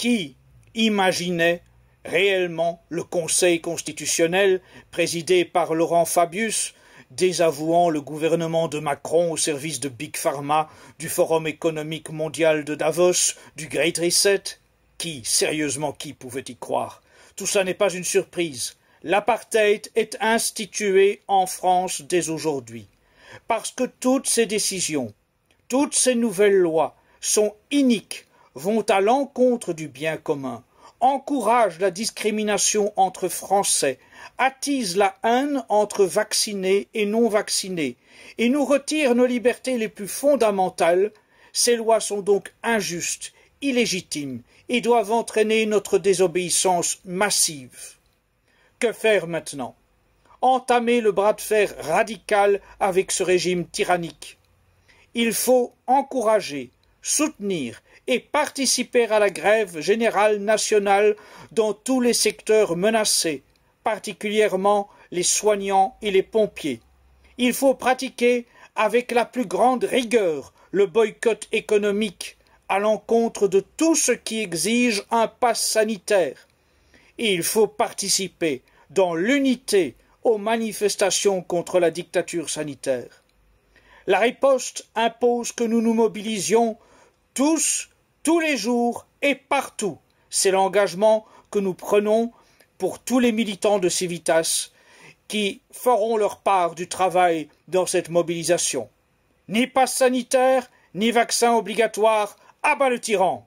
qui imaginait réellement le Conseil constitutionnel, présidé par Laurent Fabius, désavouant le gouvernement de Macron au service de Big Pharma, du Forum économique mondial de Davos, du Great Reset Qui, sérieusement, qui pouvait y croire Tout ça n'est pas une surprise. L'apartheid est institué en France dès aujourd'hui, parce que toutes ces décisions, toutes ces nouvelles lois sont iniques vont à l'encontre du bien commun, encouragent la discrimination entre Français, attisent la haine entre vaccinés et non vaccinés, et nous retirent nos libertés les plus fondamentales, ces lois sont donc injustes, illégitimes, et doivent entraîner notre désobéissance massive. Que faire maintenant Entamer le bras de fer radical avec ce régime tyrannique. Il faut encourager, soutenir et participer à la grève générale nationale dans tous les secteurs menacés, particulièrement les soignants et les pompiers. Il faut pratiquer avec la plus grande rigueur le boycott économique à l'encontre de tout ce qui exige un pass sanitaire. il faut participer dans l'unité aux manifestations contre la dictature sanitaire. La riposte impose que nous nous mobilisions tous tous les jours et partout. C'est l'engagement que nous prenons pour tous les militants de Civitas qui feront leur part du travail dans cette mobilisation. Ni passe sanitaire, ni vaccin obligatoire, abat le tyran.